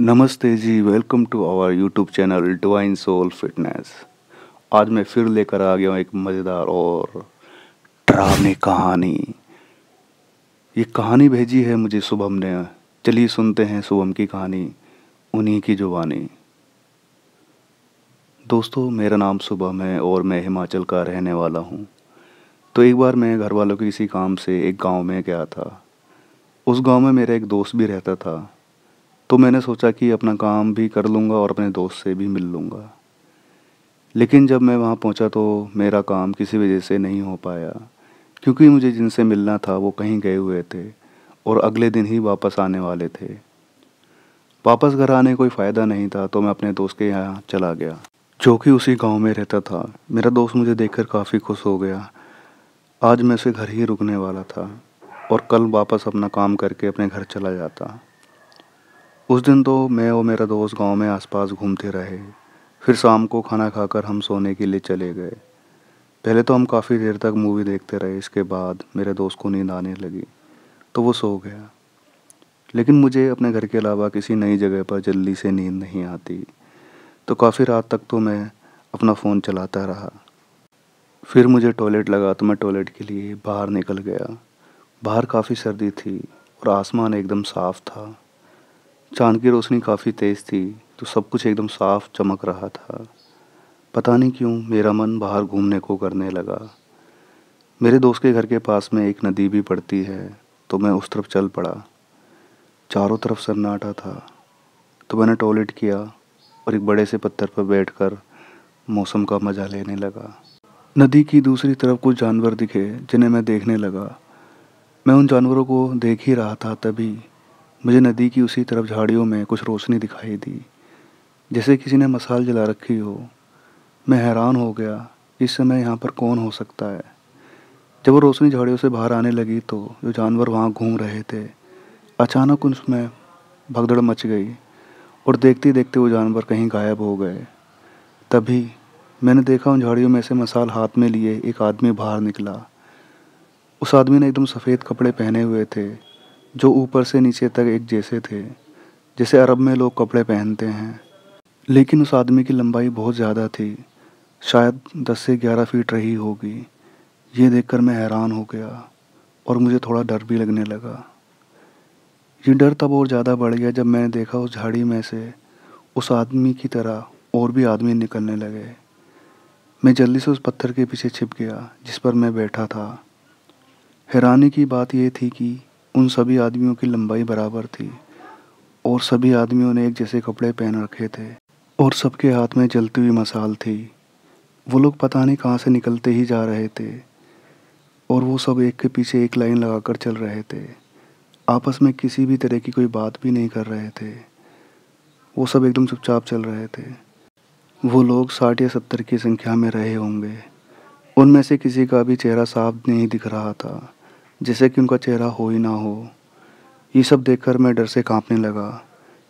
नमस्ते ji welcome to our YouTube channel divine soul fitness आज मैं फिर लेकर आ गया हूँ एक मज़ेदार और डरावनी कहानी ये कहानी भेजी है मुझे शुभम ने चलिए सुनते हैं शुभम की कहानी उन्हीं की जुबानी दोस्तों मेरा नाम शुभम है और मैं हिमाचल का रहने वाला हूँ तो एक बार मैं घर वालों के किसी काम से एक गांव में गया था उस गांव में मेरा एक दोस्त भी रहता था तो मैंने सोचा कि अपना काम भी कर लूँगा और अपने दोस्त से भी मिल लूँगा लेकिन जब मैं वहाँ पहुँचा तो मेरा काम किसी वजह से नहीं हो पाया क्योंकि मुझे जिनसे मिलना था वो कहीं गए हुए थे और अगले दिन ही वापस आने वाले थे वापस घर आने कोई फ़ायदा नहीं था तो मैं अपने दोस्त के यहाँ चला गया जो कि उसी गांव में रहता था मेरा दोस्त मुझे देखकर काफ़ी खुश हो गया आज मैं उसे घर ही रुकने वाला था और कल वापस अपना काम करके अपने घर चला जाता उस दिन तो मैं और मेरा दोस्त गांव में आसपास घूमते रहे फिर शाम को खाना खाकर हम सोने के लिए चले गए पहले तो हम काफ़ी देर तक मूवी देखते रहे इसके बाद मेरे दोस्त को नींद आने लगी तो वो सो गया लेकिन मुझे अपने घर के अलावा किसी नई जगह पर जल्दी से नींद नहीं आती तो काफ़ी रात तक तो मैं अपना फ़ोन चलाता रहा फिर मुझे टॉयलेट लगा तो मैं टॉयलेट के लिए बाहर निकल गया बाहर काफ़ी सर्दी थी और आसमान एकदम साफ था चांद की रोशनी काफ़ी तेज़ थी तो सब कुछ एकदम साफ चमक रहा था पता नहीं क्यों मेरा मन बाहर घूमने को करने लगा मेरे दोस्त के घर के पास में एक नदी भी पड़ती है तो मैं उस तरफ चल पड़ा चारों तरफ सन्नाटा था तो मैंने टॉयलेट किया और एक बड़े से पत्थर पर बैठकर मौसम का मज़ा लेने लगा नदी की दूसरी तरफ कुछ जानवर दिखे जिन्हें मैं देखने लगा मैं उन जानवरों को देख ही रहा था तभी मुझे नदी की उसी तरफ झाड़ियों में कुछ रोशनी दिखाई दी जैसे किसी ने मसाल जला रखी हो मैं हैरान हो गया इस समय यहाँ पर कौन हो सकता है जब वो रोशनी झाड़ियों से बाहर आने लगी तो जो जानवर वहाँ घूम रहे थे अचानक उसमें भगदड़ मच गई और देखते देखते वो जानवर कहीं गायब हो गए तभी मैंने देखा उन झाड़ियों में से मसाल हाथ में लिए एक आदमी बाहर निकला उस आदमी ने एकदम सफ़ेद कपड़े पहने हुए थे जो ऊपर से नीचे तक एक जैसे थे जैसे अरब में लोग कपड़े पहनते हैं लेकिन उस आदमी की लंबाई बहुत ज़्यादा थी शायद दस से ग्यारह फीट रही होगी ये देखकर मैं हैरान हो गया और मुझे थोड़ा डर भी लगने लगा ये डर तब और ज़्यादा बढ़ गया जब मैंने देखा उस झाड़ी में से उस आदमी की तरह और भी आदमी निकलने लगे मैं जल्दी से उस पत्थर के पीछे छिप गया जिस पर मैं बैठा था हैरानी की बात यह थी कि उन सभी आदमियों की लंबाई बराबर थी और सभी आदमियों ने एक जैसे कपड़े पहन रखे थे और सबके हाथ में जलती हुई मसाल थी वो लोग पता नहीं कहाँ से निकलते ही जा रहे थे और वो सब एक के पीछे एक लाइन लगाकर चल रहे थे आपस में किसी भी तरह की कोई बात भी नहीं कर रहे थे वो सब एकदम चुपचाप चल रहे थे वो लोग साठ या सत्तर की संख्या में रहे होंगे उनमें से किसी का भी चेहरा साफ नहीं दिख रहा था जैसे कि उनका चेहरा हो ही ना हो ये सब देखकर मैं डर से कांपने लगा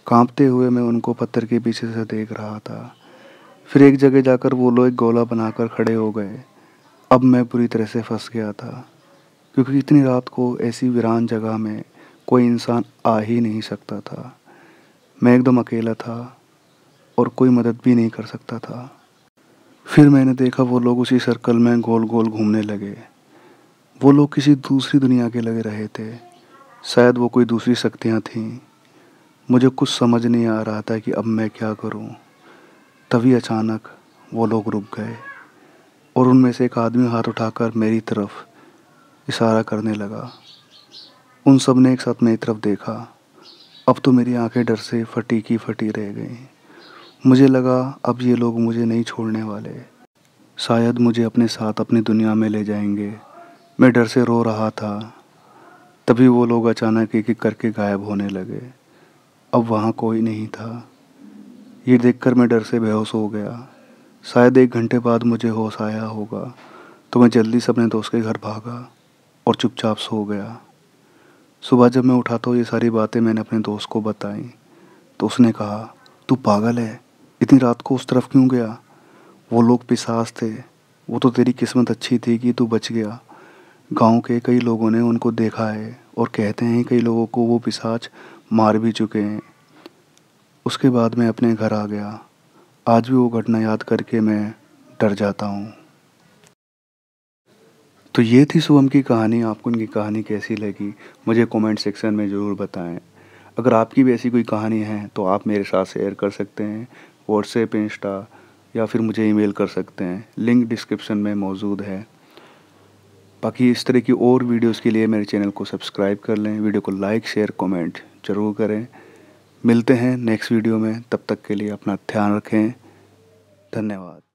कांपते हुए मैं उनको पत्थर के पीछे से देख रहा था फिर एक जगह जाकर वो लोग एक गोला बनाकर खड़े हो गए अब मैं बुरी तरह से फंस गया था क्योंकि इतनी रात को ऐसी वीरान जगह में कोई इंसान आ ही नहीं सकता था मैं एकदम अकेला था और कोई मदद भी नहीं कर सकता था फिर मैंने देखा वो लोग उसी सर्कल में गोल गोल घूमने लगे वो लोग किसी दूसरी दुनिया के लगे रहे थे शायद वो कोई दूसरी शक्तियाँ थीं मुझे कुछ समझ नहीं आ रहा था कि अब मैं क्या करूँ तभी अचानक वो लोग रुक गए और उनमें से एक आदमी हाथ उठाकर मेरी तरफ इशारा करने लगा उन सब ने एक साथ मेरी तरफ देखा अब तो मेरी आंखें डर से फटी की फटी रह गई मुझे लगा अब ये लोग मुझे नहीं छोड़ने वाले शायद मुझे अपने साथ अपनी दुनिया में ले जाएंगे मैं डर से रो रहा था तभी वो लोग अचानक एक एक करके गायब होने लगे अब वहाँ कोई नहीं था ये देखकर मैं डर से बेहोश हो गया शायद एक घंटे बाद मुझे होश आया होगा तो मैं जल्दी से अपने दोस्त के घर भागा और चुपचाप सो गया सुबह जब मैं उठा तो ये सारी बातें मैंने अपने दोस्त को बताई तो उसने कहा तू पागल है इतनी रात को उस तरफ क्यों गया वो लोग पिसास थे वो तो तेरी किस्मत अच्छी थी कि तू बच गया गांव के कई लोगों ने उनको देखा है और कहते हैं कई लोगों को वो पिसाच मार भी चुके हैं उसके बाद मैं अपने घर आ गया आज भी वो घटना याद करके मैं डर जाता हूँ तो ये थी शुभम की कहानी आपको उनकी कहानी कैसी लगी मुझे कमेंट सेक्शन में ज़रूर बताएं अगर आपकी भी ऐसी कोई कहानी है तो आप मेरे साथ शेयर कर सकते हैं व्हाट्सएप इंस्टा या फिर मुझे ईमेल कर सकते हैं लिंक डिस्क्रिप्शन में मौजूद है बाकी इस तरह की और वीडियोस के लिए मेरे चैनल को सब्सक्राइब कर लें वीडियो को लाइक शेयर कमेंट ज़रूर करें मिलते हैं नेक्स्ट वीडियो में तब तक के लिए अपना ध्यान रखें धन्यवाद